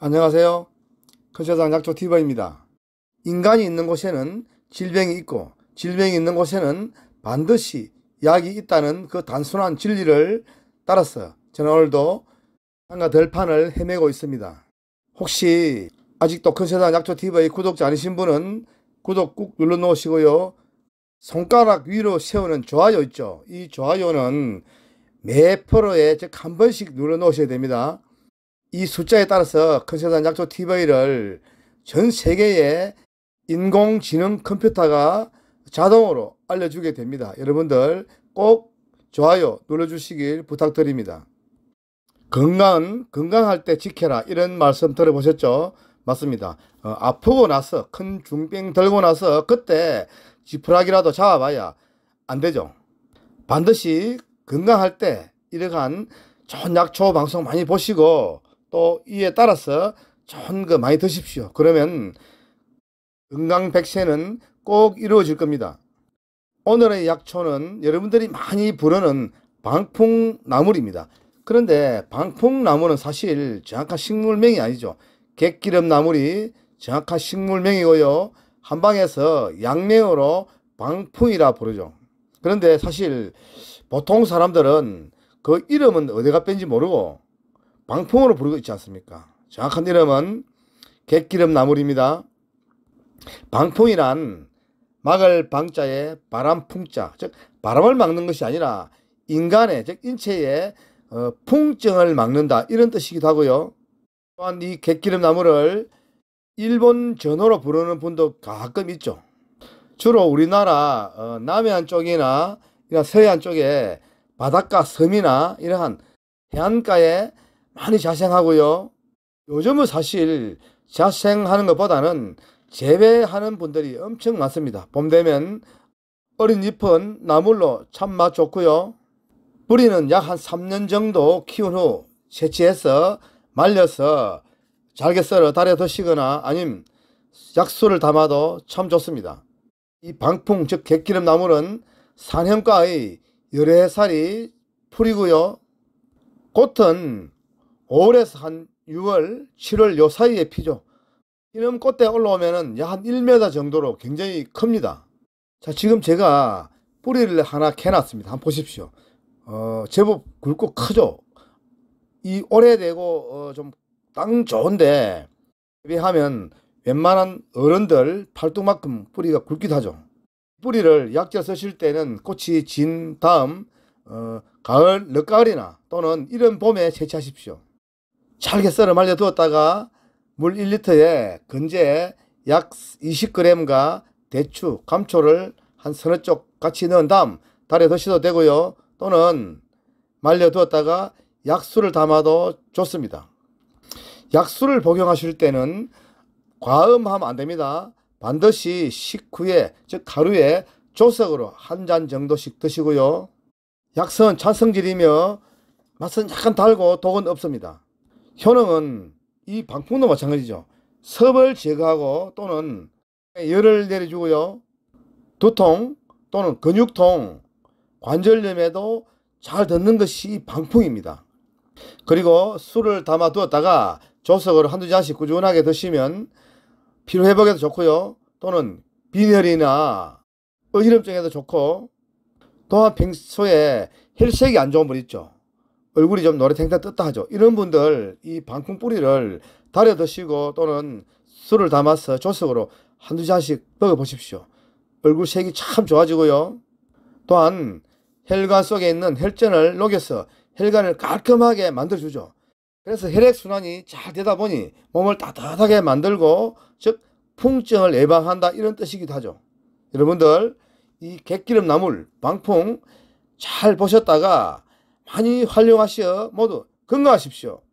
안녕하세요. 근셔상 약초 티버입니다. 인간이 있는 곳에는 질병이 있고 질병이 있는 곳에는 반드시 약이 있다는 그 단순한 진리를 따라서 저는 오늘도 한가 덜판을 헤매고 있습니다. 혹시 아직도 근셔상 약초 티버의 구독자 아니신 분은 구독 꾹 눌러 놓으시고요. 손가락 위로 세우는 좋아요 있죠. 이 좋아요는 매 프로에 즉 한 번씩 눌러 놓으셔야 됩니다. 이 숫자에 따라서 컨센서 약조 TV를 전 세계의 인공지능 컴퓨터가 자동으로 알려주게 됩니다. 여러분들 꼭 좋아요 눌러주시길 부탁드립니다. 건강 건강할 때 지켜라 이런 말씀 들어보셨죠? 맞습니다. 어, 아프고 나서 큰 중병 들고 나서 그때 지푸라기라도 잡아봐야 안 되죠. 반드시 건강할 때 이러한 좋은 약초 방송 많이 보시고 또 이에 따라서 좋은 거 많이 드십시오. 그러면 건강 백세는 꼭 이루어질 겁니다. 오늘의 약초는 여러분들이 많이 부르는 방풍나물입니다. 그런데 방풍나물은 사실 정확한 식물명이 아니죠. 객기름나물이 정확한 식물명이고요. 한방에서 양명으로 방풍이라 부르죠. 그런데 사실 보통 사람들은 그 이름은 어디가 뺀지 모르고 방풍으로 부르고 있지 않습니까? 정확한 이름은 객기름 나물입니다. 방풍이란 막을 방자에 바람풍자 즉 바람을 막는 것이 아니라 인간의 즉 인체의 어, 풍증을 막는다 이런 뜻이기도 하고요. 또한 이 객기름 나무를 일본 전어로 부르는 분도 가끔 있죠. 주로 우리나라 어, 남해안 쪽이나 서해안 쪽에 바닷가 섬이나 이러한 해안가에 많이 자생하고요. 요즘은 사실 자생하는 것보다는 재배하는 분들이 엄청 많습니다. 봄 되면 어린 잎은 나물로 참 맛 좋고요. 뿌리는 약 한 3년 정도 키운 후 채취해서 말려서 잘게 썰어 달여 드시거나 아님 약수를 담아도 참 좋습니다. 이 방풍 즉갯기름 나물은 산형과의 열애살이 풀이고요. 꽃은 올해에서한 6월, 7월 요 사이에 피죠. 이놈 꽃대 올라오면은 약 한 1m 정도로 굉장히 큽니다. 자, 지금 제가 뿌리를 하나 캐놨습니다. 한번 보십시오. 어, 제법 굵고 크죠? 이 오래되고, 어, 좀, 땅 좋은데, 비하면 웬만한 어른들 팔뚝만큼 뿌리가 굵기도 하죠. 뿌리를 약재 쓰실 때는 꽃이 진 다음, 어, 가을, 늦가을이나 또는 이른 봄에 채취하십시오. 잘게 썰어 말려 두었다가 물 1리터에 근제 약 20g과 대추, 감초를 한 서너 쪽 같이 넣은 다음 달에 드셔도 되고요. 또는 말려 두었다가 약수를 담아도 좋습니다. 약수를 복용하실 때는 과음하면 안 됩니다. 반드시 식후에 즉가루에 조석으로 한 잔 정도씩 드시고요. 약선 찬성질이며 맛은 약간 달고 독은 없습니다. 효능은 이 방풍도 마찬가지죠. 섭을 제거하고 또는 열을 내려주고요. 두통 또는 근육통, 관절염에도 잘 듣는 것이 방풍입니다. 그리고 술을 담아 두었다가 조석을 한두 잔씩 꾸준하게 드시면 피로 회복에도 좋고요. 또는 빈혈이나 어지럼증에도 좋고 또한 평소에 혈색이 안 좋은 분 있죠. 얼굴이 좀 노래탱탱 떴다 하죠. 이런 분들 이 방풍 뿌리를 달여 드시고 또는 술을 담아서 조석으로 한두 잔씩 먹어 보십시오. 얼굴 색이 참 좋아지고요. 또한 혈관 속에 있는 혈전을 녹여서 혈관을 깔끔하게 만들어주죠. 그래서 혈액순환이 잘 되다 보니 몸을 따뜻하게 만들고 즉 풍증을 예방한다 이런 뜻이기도 하죠. 여러분들 이 객기름 나물 방풍 잘 보셨다가 많이 활용하시어 모두 건강하십시오.